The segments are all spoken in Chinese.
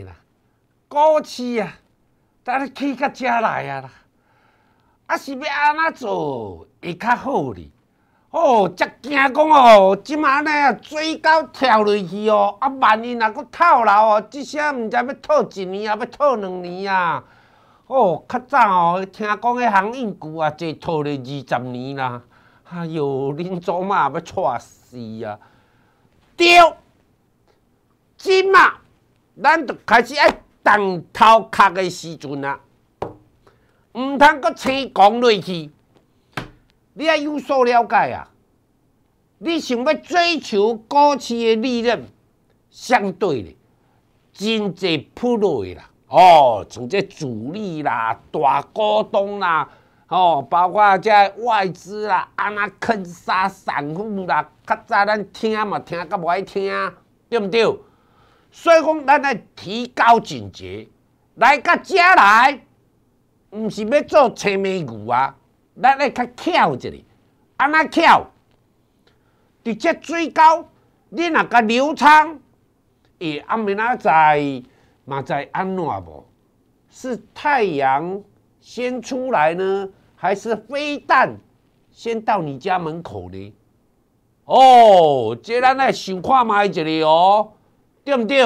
啦，股市啊，等你去个家来啊啦，啊是要安怎做会较好哩？哦，才惊讲哦，即马安尼啊，水狗跳落去哦，啊万一若佫套牢哦，即下毋知要套一年啊，要套两年啊？哦，较早哦，听讲迄航运股啊，即套了二十年啦，哎哟，恁祖妈要娶死啊！对，即马。咱就开始爱动头壳的时阵啊，毋通搁生讲落去。你啊有所了解啊？你想要追求股市的利润，相对的真侪铺路啦，哦，从这主力啦、大股东啦，哦，包括这外资啦，安那坑杀散户啦，较早咱听嘛听较无爱听，对毋对？所以讲，咱来提高警觉，来个家来，毋是要做青面牛啊？咱来较巧一点，安那巧？直接最高，你那个流畅，咦？暗暝啊，在嘛在安怎无？是太阳先出来呢，还是飞弹先到你家门口呢？哦，这咱来想看卖一里哦。对毋对？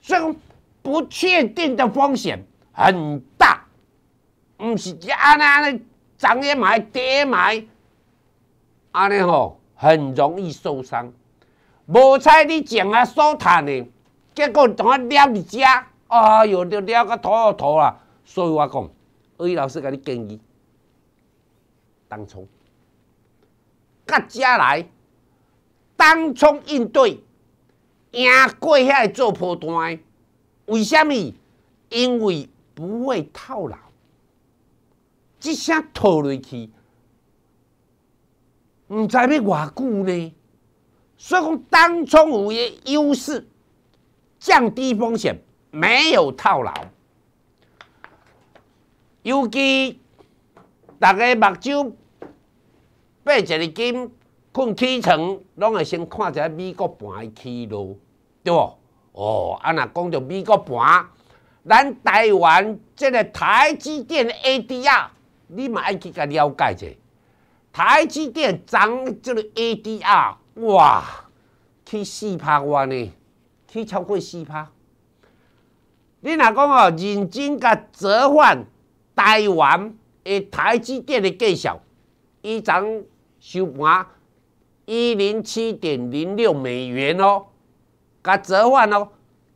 所以不确定的风险很大，唔是只安尼安尼涨也买跌也买，安尼吼很容易受伤。无采你静啊所谈的，结果同我了一只，哎呦，就了个土土啦。啊！所以我讲，魏老师甲你建议，当冲，甲家来，当冲应对。硬过遐做破单，为虾物因为不会套牢，即声套落去，毋知要偌久呢。所以讲，当中有一个优势，降低风险，没有套牢。尤其大家目睭背一日金，困起床，拢会先看一下美国盘的起落。对哦，哦，啊，若讲到美国盘，咱台湾这个台积电 ADR，你嘛爱去甲了解者。台积电涨这个 ADR 哇，去四趴外呢，去超过四趴。你若讲哦，认真甲折换台湾的台积电的计数，一涨收盘一零七点零六美元哦。甲折换咯，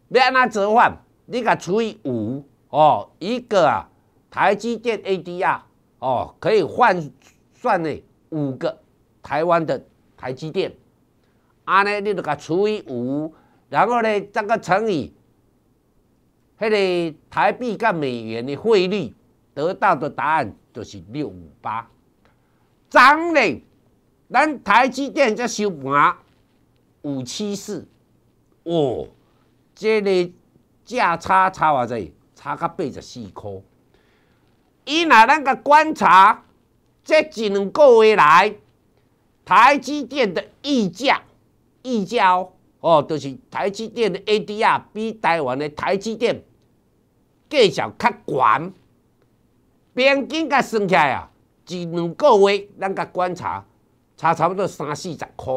要安怎折换？你甲除以五哦，一个啊台积电 ADR 哦，可以换算呢五个台湾的台积电。安呢，你就甲除以五，然后呢，再个乘以迄个台币甲美元的汇率，得到的答案就是六五八。涨嘞，咱台积电才收盘五七四。哦，这个价差差哇在，差到八十四块。伊若咱个观察，这一两个月来，台积电的溢价，溢价哦，哦，就是台积电的 ADR 比台湾的台积电，价钱较悬。平均甲算起来啊，一两个月咱个观察，差差不多三四十块。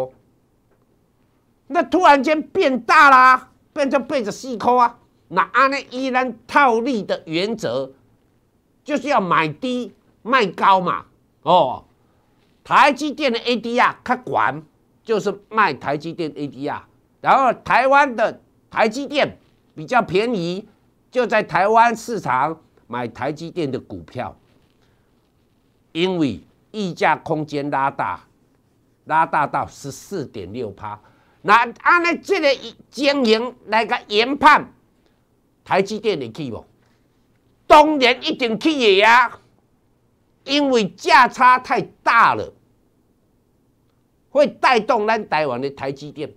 那突然间变大啦，变成背着细抠啊！那按那依然套利的原则，就是要买低卖高嘛。哦，台积电的 ADR 他管就是卖台积电 ADR，然后台湾的台积电比较便宜，就在台湾市场买台积电的股票，因为溢价空间拉大，拉大到十四点六趴。那安尼，即个经营来个研判，台积电会去无？当然一定去的啊，因为价差太大了，会带动咱台湾的台积电。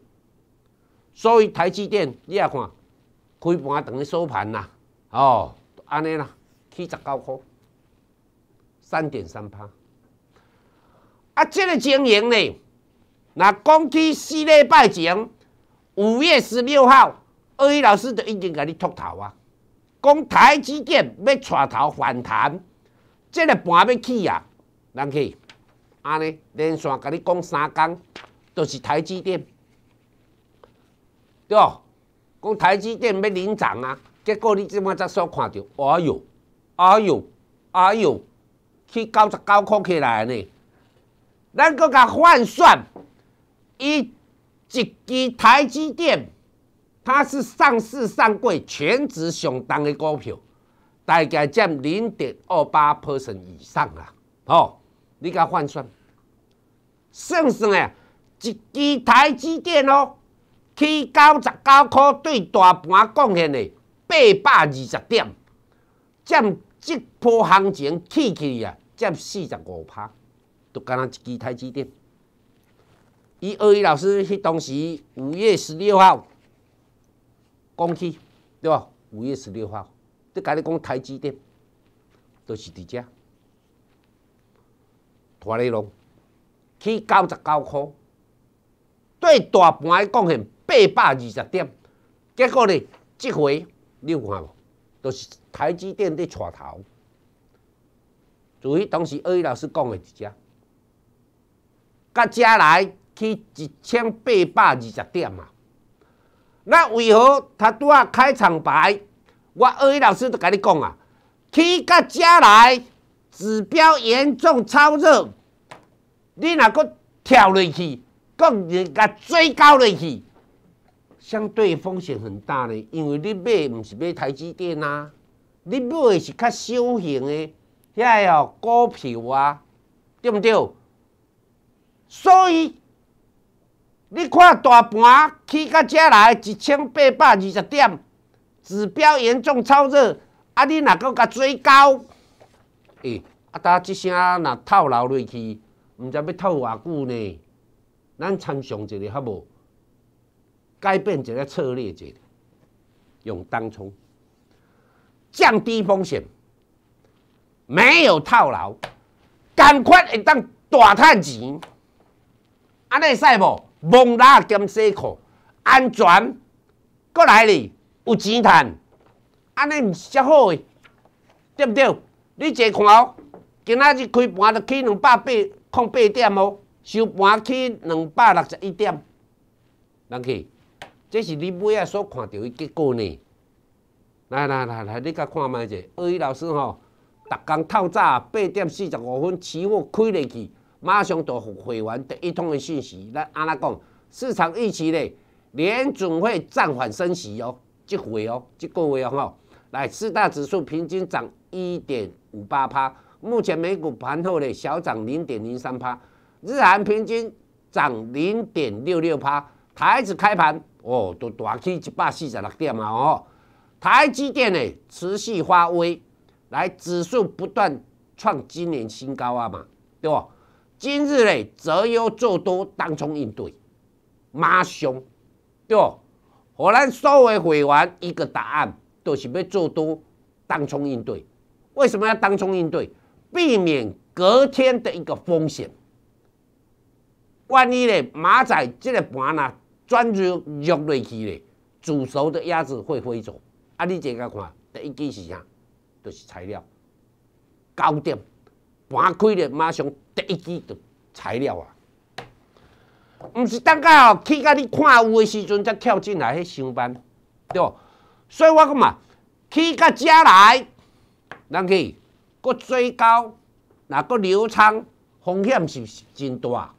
所以台积电，你也看，开盘等于收盘呐，哦，安尼啦，起十九块，三点三趴。啊，这个经营呢？那讲起四礼拜前，五月十六号，二一老师就已经甲你秃头啊，讲台积电要带头反弹，即个盘要起啊，人去，安尼连续甲你讲三天，都是台积电，对哦，讲台积电要领涨啊，结果你即么才所看到，哎哟，哎哟，哎哟，去九十九块起来呢，咱搁甲换算。一一支台积电，它是上市上柜全值上当的股票，大概占零点二八 percent 以上啊。哦，你甲换算，算算诶，一支台积电哦，起九十九块，对大盘贡献的八百二十点，占这波行情起起啊，占四十五趴，都敢若一支台积电。伊二一老师，迄当时五月十六号，讲起，对吧？五月十六号，你甲你讲台积电，都是伫遮，拖积电去九十九箍，对大盘诶贡献八百二十点。结果呢，这回你有看无？都是台积电伫带头，就迄当时二一老师讲的伫遮，甲遮来。去一千八百二十点啊！那为何他拄啊开场白？我二一老师都甲你讲啊，起到遮来，指标严重超热，你若阁跳落去，讲人甲追高落去，相对风险很大的，因为你买毋是买台积电啊，你买的是较小型的遐个股票啊，对毋对？所以。你看大盘起到遮来一千八百二十点，指标严重超热，啊！你若够甲追高？诶，啊！今即声若套牢落去，毋知要套偌久呢？咱参详一下好无？改变一个策略，者用单冲，降低风险，没有套牢，赶快会当大趁钱，安尼会使无？蒙拉兼西裤，安全，过来哩，有钱赚，安尼毋是真好诶，对毋对？你坐看哦，今仔日开盘就起两百八看八点哦，收盘起两百六十一点，人去，这是你尾下所看到诶结果呢。来来来来，你甲看卖者，二位老师吼，逐工透早八点四十五分起我开入去。马上就回完第一通的信息，来阿拉讲，市场预期咧，联储会暂缓升息哦，即回哦，即个回哦，来四大指数平均涨一点五八趴，目前美股盘后咧小涨零点零三趴，日韩平均涨零点六六趴，台子开盘哦都大起一百四十六点嘛哦，台积电咧持续发威，来指数不断创今年新高啊嘛，对不？今日嘞，择优做多，当冲应对。马上对不？我来稍微回完一个答案，都是要做多，当冲应对。为什么要当冲应对？避免隔天的一个风险。万一嘞，马仔这个盘呐，转入弱类去嘞，煮熟的鸭子会飞走。啊，你这个看，第一件事啥？就是材料高点。搬开了，马上第一支就材料啊，毋是等下哦，去甲你看有诶时阵才跳进来去上班，对无？所以我讲嘛，去甲遮来，人去搁追高，若搁流仓风险是真大。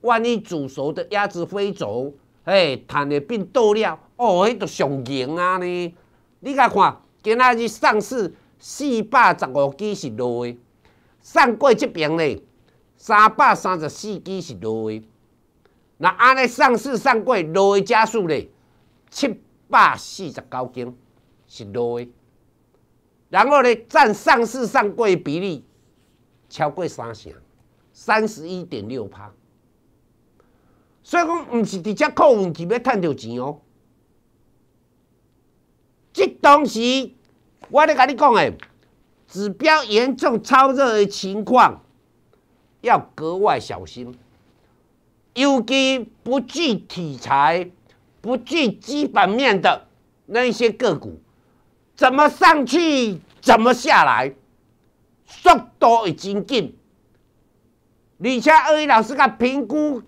万一煮熟的鸭子飞走，嘿，碳会变倒了，哦，迄个上瘾啊呢！你甲看今仔日上市四百十五支是落去。上柜这边咧，三百三十四支是落的，那安尼上市上柜落的家数咧，七百四十九间是落的，然后咧占上市上柜比例超过三成，三十一点六趴。所以讲，毋是直接靠运气要趁着钱哦。即当时，我咧甲你讲诶。指标严重超热的情况，要格外小心。尤其不具题材、不具基本面的那些个股，怎么上去，怎么下来，速度已经紧。你且二一老师，佮评估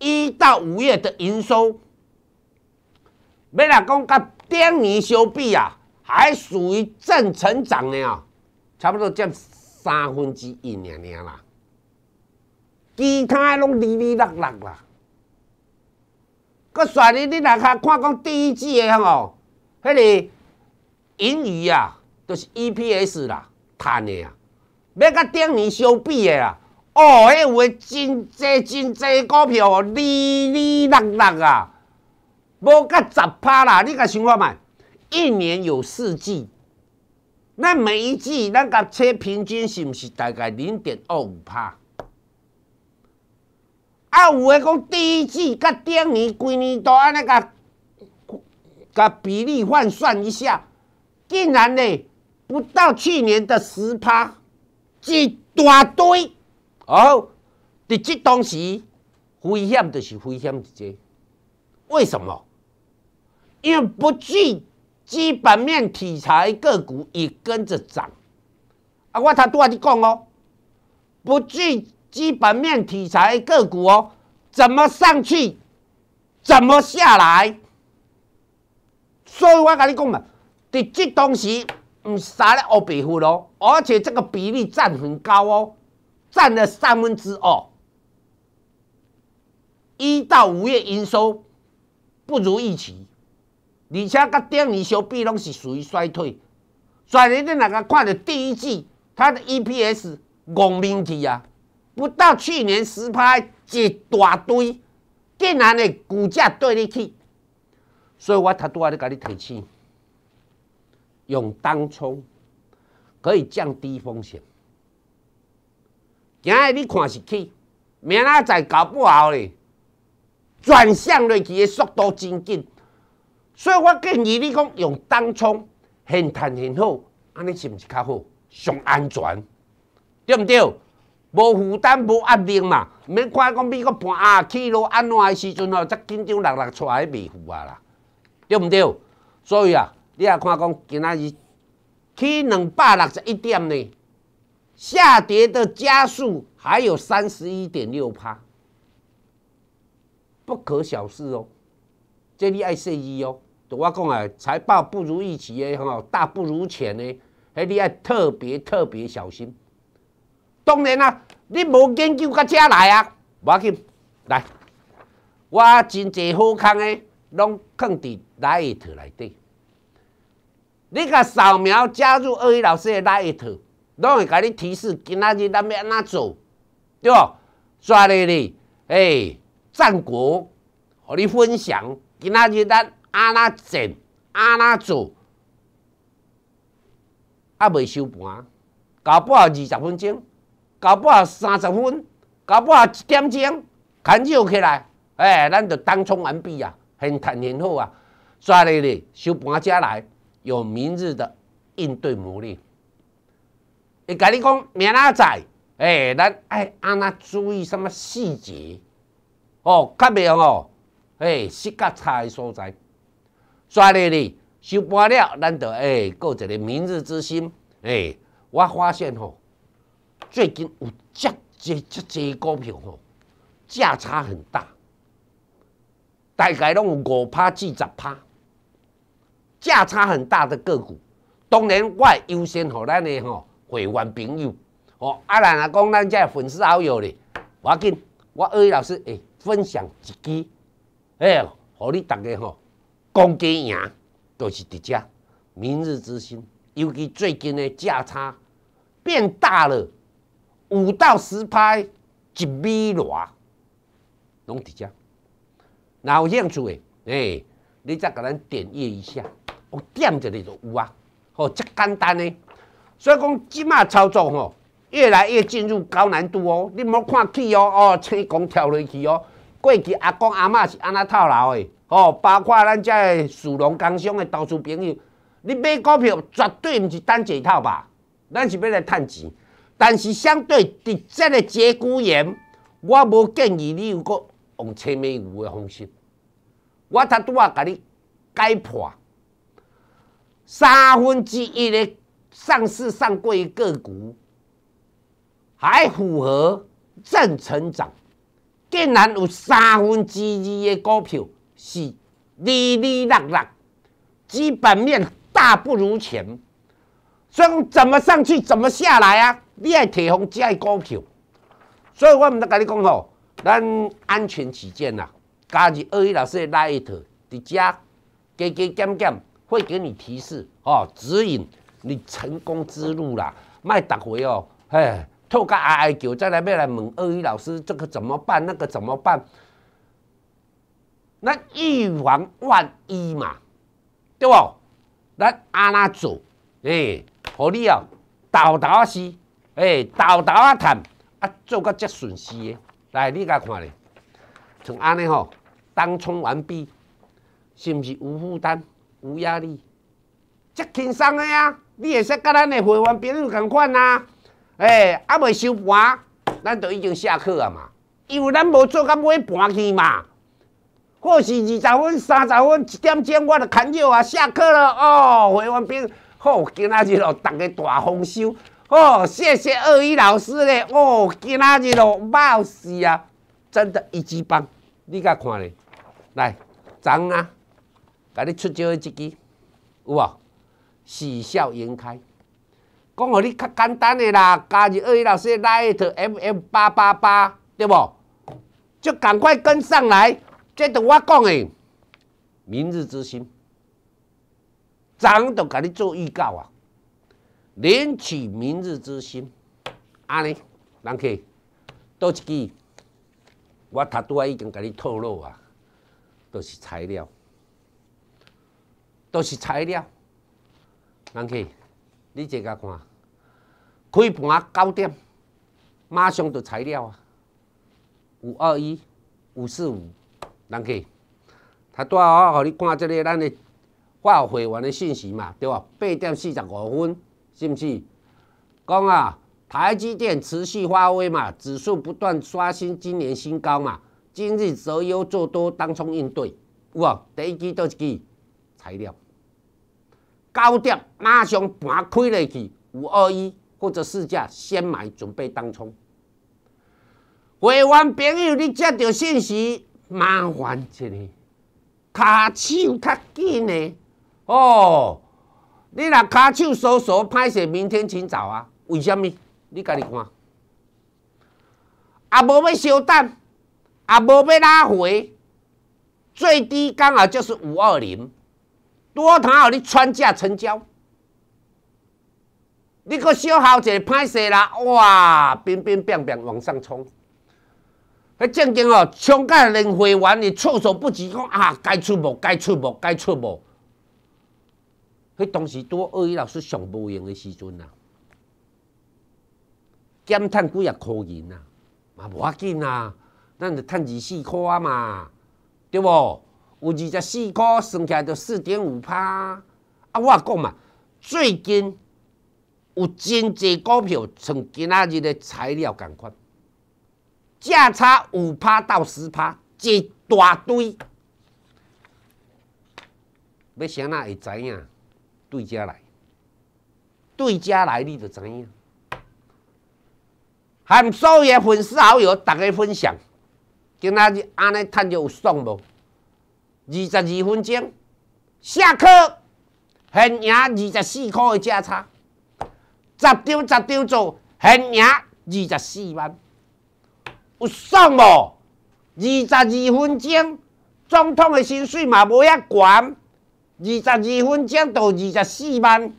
一到五月的营收，没若讲佮当年相比啊？还属于正成长的啊，差不多占三分之一尔尔啦，其他拢哩哩落落啦。搁算你你来看，看讲第一季的吼，迄个盈余啊，就是 EPS 啦，赚的啊，要甲顶年相比的啦。哦，迄有真侪真侪股票哩哩落落啊，无甲十趴啦，你甲想看卖？一年有四季，那每一季那个车平均是不是大概零点二五趴？啊，有诶讲第一季甲顶年全年都安尼甲比例换算一下，竟然呢不到去年的十趴，一大堆哦，这东西危险的是危险之多，为什么？因为不具。基本面题材个股也跟着涨，啊，我他多阿你讲哦，不具基本面题材个股哦，怎么上去，怎么下来？所以，我跟你讲嘛，你这东西唔撒咧欧比乎咯，而且这个比例占很高哦，占了三分之二，一到五月营收不如预期。而且甲顶年相比，拢是属于衰退。以你恁哪个看到第一季它的 EPS 五命级啊，不到去年十拍一大堆，竟然的股价对你去，所以我头拄啊，咧甲你提醒，用当冲可以降低风险。今仔日看是去，明仔载搞不好呢，转向落去的速度真紧。所以我建议你讲用单冲，现弹现好，安尼是毋是较好？上安全，对毋对？无负担，无压力嘛。免看讲美国盘啊去咯，安怎的时阵哦，才紧张六六出来未赴啊啦，对毋对？所以啊，你啊看讲今仔日起两百六十一点呢，下跌的加速还有三十一点六趴，不可小视哦，这你爱注意哦。我讲啊，财报不如预期，吼，大不如前诶。迄你爱特别特别小心。当然啦，你无研究个遮来啊，要紧。来。我真济好康诶，拢放伫 l i g h t 内底。你甲扫描加入二一老师的 l i g h t 拢会甲你提示今仔日咱要安怎做，对无？谁咧你，哎，战国，互你分享今仔日咱。阿拉进，阿拉做，啊，未收盘，搞不好二十分钟，搞不好三十分，搞不好一点钟，牵起起来，哎，咱就当冲完毕啊，现趁现好啊，抓起咧收盘则来，有明日的应对魔力。伊甲你讲明仔载，哎，咱爱安拉注意什么细节？哦，较袂哦，哎，视觉差的所在。抓咧咧，收盘了，咱就诶，搁一个明日之星。诶，我发现吼，最近有七、七、七、七股票吼，价差很大，大概拢有五趴至十趴，价差很大的个股。当然，我优先给咱的吼会员朋友哦。啊，咱讲咱只粉丝好友咧，我紧，我二位老师会分享一支，诶，互你大家吼。公鸡赢都是伫遮，明日之星，尤其最近的价差变大了，五到十拍一米偌，拢伫遮。哪有兴样的？哎，你再甲咱点阅一下，我点一下就有啊。哦，这简单呢。所以讲，即卖操作哦，越来越进入高难度哦。你莫看起哦，哦，听讲跳落去哦，过去阿公阿嬷是安那套牢的。哦，包括咱遮个属龙工商的投资朋友，你买股票绝对毋是单一套吧？咱是要来趁钱，但是相对直接个节股眼，我无建议你有阁用青面牛的方式。我特多话甲你解破，三分之一的上市上柜个股还符合正成长，竟然有三分之二的股票。是，哩哩浪浪，基本面大不如前，所以怎么上去，怎么下来啊？你爱提红，只爱股票，所以我们得跟你讲吼，咱安全起见啊，加入二一老师的拉一套，在家加加减减，会给你提示哦，指引你成功之路啦，卖误回哦，嘿，透个 I I 叫，再来边来问二一老师这个怎么办，那个怎么办？咱预防万一嘛，对不？咱安那做，哎，好利啊！豆仔是，哎，豆豆啊谈啊，做到遮顺势的，来，你家看咧。像安尼吼，当冲完毕，是毋是无负担、无压力？遮轻松的啊？你会使甲咱的会员朋友同款啊？哎，啊未收盘，咱都已经下课啊嘛？因为咱无做甲买盘去嘛。或是二十分、三十分、一点钟，我就砍掉啊！下课了哦，回完兵，好，今仔日哦，大个大丰收，哦，谢谢二一老师的哦，今仔日哦，冒死啊，真的一级棒，你甲看嘞，来，张啊，甲你出招一支，有无？喜笑颜开，讲互你较简单诶啦，加入二一老师的拉一 t m M 八八八，对不？就赶快跟上来。这同我讲诶，明日之星，咱都给你做预告啊！连起明日之星，安尼，人气多一句，我头拄啊已经给你透露啊，都是材料，都是材料。人气，你这个看，开盘高点，马上都材料啊，五二一，五四五。人去，他带我，互你看即个咱的化会员的信息嘛，对无？八点四十五分，是毋是？讲啊，台积电持续发威嘛，指数不断刷新今年新高嘛。今日择优做多，当冲应对，有无？第一支倒一支材料，高点马上盘开入去，五二一或者试价先买，准备当冲。会员朋友，你接到信息。麻烦些呢，骹手较紧呢。哦，你若骹手搜索歹势，明天清早啊？为什么？你家己看，啊，无要小等，啊，无要拉回，最低刚好就是五二零，多好好你穿价成交。你个小号个歹势啦，哇，乒乒乓乓往上冲。啊，正经哦，香港人会员哩措手不及，讲啊，该出无，该出无，该出无。迄当时拄二位老师上无闲的时阵啊，减趁几啊箍银啊，嘛无要紧啊，咱就趁二四箍啊嘛，对无？有二十四箍算起来就四点五趴。啊，我讲嘛，最近有真济股票像今仔日的材料共款。价差五趴到十趴，一大堆。要谁人会知影？对家来，对家来，你就知影。含所有粉丝好友，大家分享。今仔日安尼趁着有爽无？二十二分钟下课，现赢二十四块的价差，十张十张做，现赢二十四万。有爽无？二十二分钟，总统的薪水嘛无遐悬，二十二分钟就二十四万。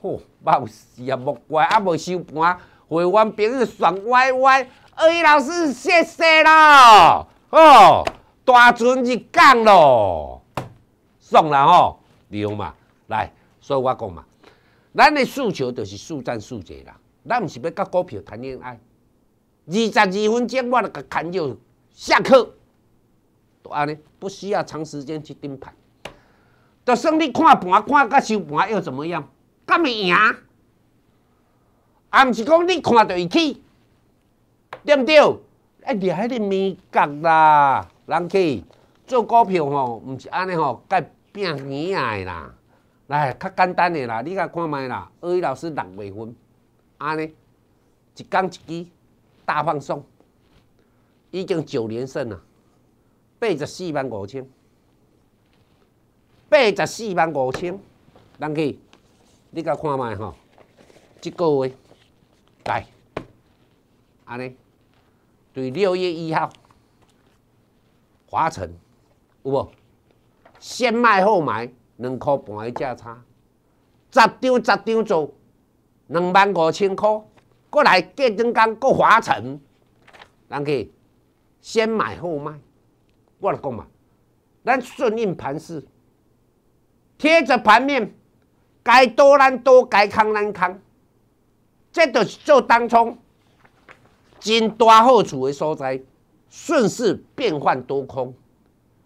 吼，冇事啊，莫怪啊，无收盘，会员朋友爽歪歪。二老师，谢谢啦。哦，大船日降咯，爽啦吼，对嘛，来，所以我讲嘛，咱的诉求就是速战速决啦。咱毋是要甲股票谈恋爱？二十二分钟，我就甲牵入下课，都安尼，不需要长时间去盯盘。就算你看盘，看甲收盘又怎么样，敢会赢？啊，毋是讲你看着会起，对毋对？哎，连迄个面角啦，人去做股票吼，毋是安尼吼，该变赢啦，来较简单的啦，你甲看觅啦。二一老师六月份安尼，一工一支。大放松，已经九连胜了，八十四万五千，八十四万五千，人去，你甲看卖吼，这个位，来，安尼，对六月一号，华晨有无？先卖后买，两块半的价差，十张十张做，两万五千块。过来，电灯杆，过华晨，人去先买后卖。我来讲嘛，咱顺应盘势，贴着盘面，该多咱多，该康咱康，这是做当冲，进大后处的所在，顺势变换多空，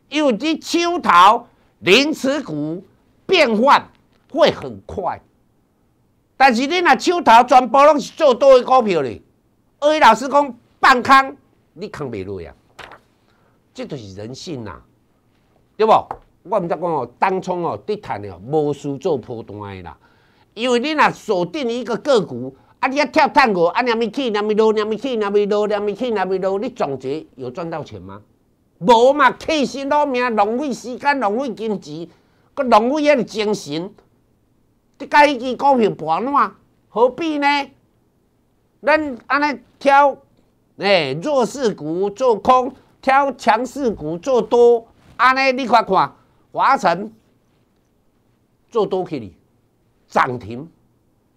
有为这抢逃临时股变换会很快。但是恁若手头全部拢是做多的股票咧，二位老师讲放空，你扛袂落呀？这就是人性呐，对不？我毋则讲哦，当初哦，伫谈哦，无事做波段的啦，因为恁若锁定一个个股，啊，你一跳探过，啊，那么起，那么落，那么起，那么落，那么起，那么落，你总结有赚到钱吗？无嘛，起死老命，浪费时间，浪费金钱，搁浪费迄个精神。自家己股票盘了嘛，何必呢？咱安尼挑诶弱势股做空，挑强势股做多，安尼你看看，华晨做多去哩，涨停，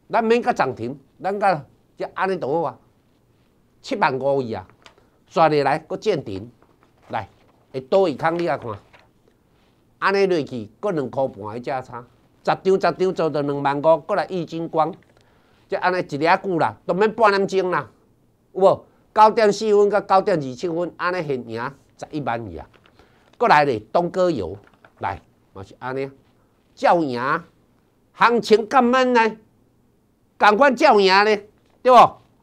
咱免甲涨停，咱甲一安尼倒啊，七万五亿啊，抓入来搁见顶，来，会多一空你啊看，安尼落去搁两箍盘一架差。十张十张做到两万五，搁来易金光，就安尼一列久啦，都免半点钟啦，有无？九点四分到九点二七分，安尼现赢十一万二，搁来咧，东哥油，来，嘛是安尼，照赢行情干嘛呢？赶快照赢咧，对不？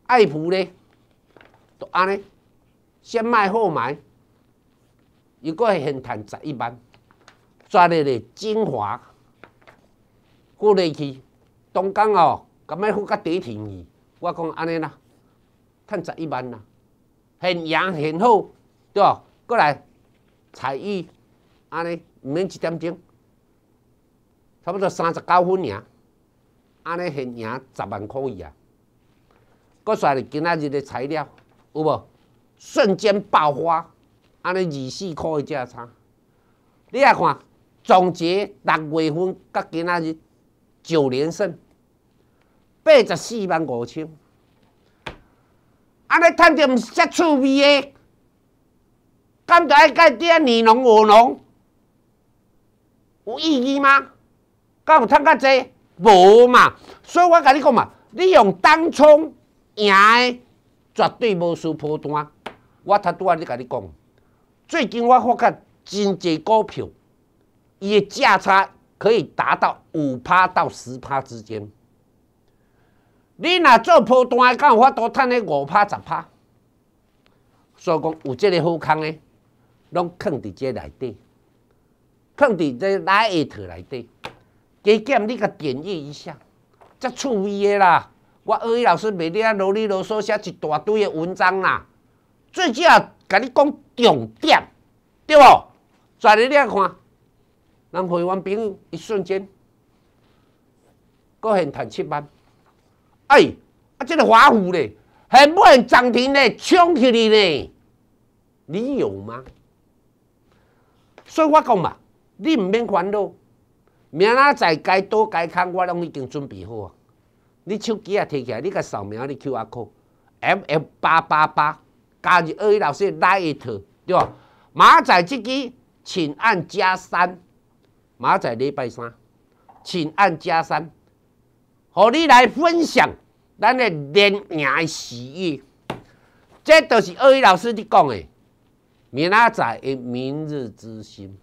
爱普咧，都安尼，先卖后买，又搁现赚十一万，抓咧咧精华。过落去，东讲哦，咁觉好较短停去。我讲安尼啦，趁十一万啦，现赢现好，对无？过来，彩玉，安尼，毋免一点钟，差不多三十九分赢，安尼现赢十万箍去啊！佫算你今仔日的材料，有无？瞬间爆发，安尼二四块个价差。你啊看，总结六月份甲今仔日。九连胜，八十四万五千，安尼赚着毋是遮趣味诶，干着爱介点你侬我侬，有意义吗？敢有赚较济？无嘛，所以我甲你讲嘛，你用当冲赢诶，绝对无输波单。我特拄啊！咧甲你讲，最近我发觉真济股票，伊诶价差。可以达到五趴到十趴之间。你若做普通诶，敢有法多赚咧五趴十趴？所以讲有即个好康诶，拢藏伫这内底，藏伫这哪一头内底。加减你甲点阅一下，真趣味诶啦！我二一老师每日啊努力啰嗦写一大堆诶文章啦，最紧啊甲你讲重点，对无？全日你啊看。咱回完朋友一瞬间，个现赚七万，哎，啊，这个华府呢，现不现涨停呢，冲起你呢，你有吗？所以我讲嘛，你唔免烦恼，明仔载该多该看，我拢已经准备好啊。你手机啊，提起来，你个扫描你 Q R Code，M F 八八八，加入二一老师那一套，对吧？马仔，这支请按加三。马仔礼拜三，请按加三，和你来分享咱的联赢喜悦。这都是二位老师讲的。明仔载的明日之星，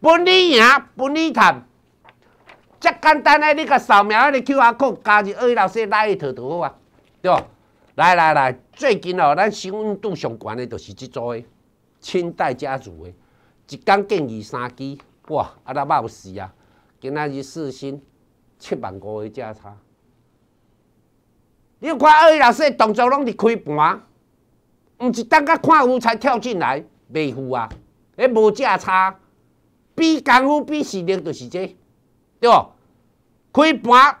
本离赢本离谈，这简单嘞。你甲扫描个 Q R code，加入二位老师那一套就好啊，对无？来来来，最近哦，咱新闻度上悬的，就是即组诶，清代家族诶，一天建议三支。哇！啊，那爆死啊！今仔日四星七万五，的价差。你看二位老师动作拢伫开盘，毋是等甲看有才跳进来，未赴啊！迄无价差，比功夫比实力就是这，对无？开盘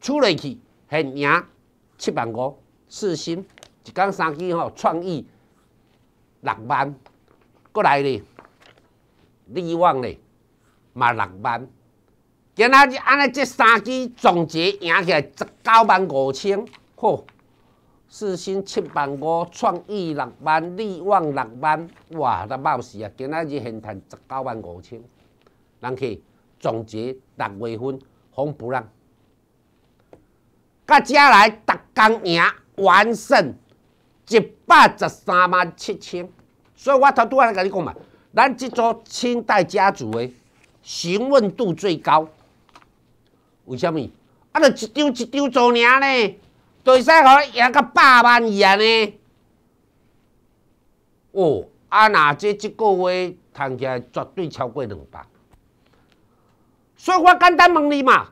出来去，现赢七万五，四星一工三 G 吼，创意六万，过来咧，以往咧。嘛六万，今仔日安尼，即三支总结赢起来十九万五千，吼四星七万五，创意六万，利旺六万，哇！都冒死啊！今仔日现赚十九万五千，人去总结六月份红不让，甲遮来逐天赢完胜一百十三万七千，所以我头拄仔来甲你讲嘛，咱即组清代家族诶。询问度最高，为虾物啊，著一张一张做尔咧，就可以赢个百万二呢。哦，啊那这一个月赚起来绝对超过两百。所以我简单问你嘛，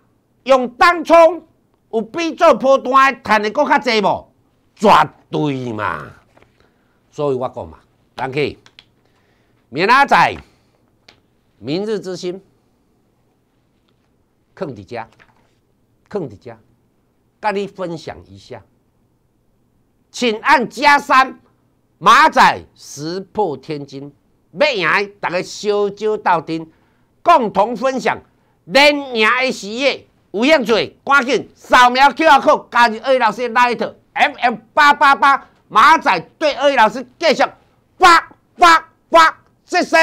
用当冲有比做波段赚的搁较济无？绝对嘛。所以我讲嘛，人去，明仔载，明日之星。肯滴加，肯滴加，甲你分享一下，请按加三。马仔石破天惊，要赢大家烧酒到顶，共同分享赢赢的喜悦。有影嘴，赶紧扫描 Q R code 加入二老师那一套 M M 八八八。马仔对二老师继续发发发，谢谢。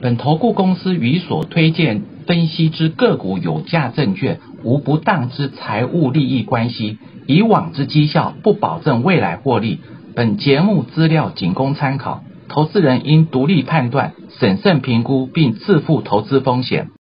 本投顾公司与所推荐分析之个股有价证券无不当之财务利益关系，以往之绩效不保证未来获利。本节目资料仅供参考，投资人应独立判断、审慎评估并自负投资风险。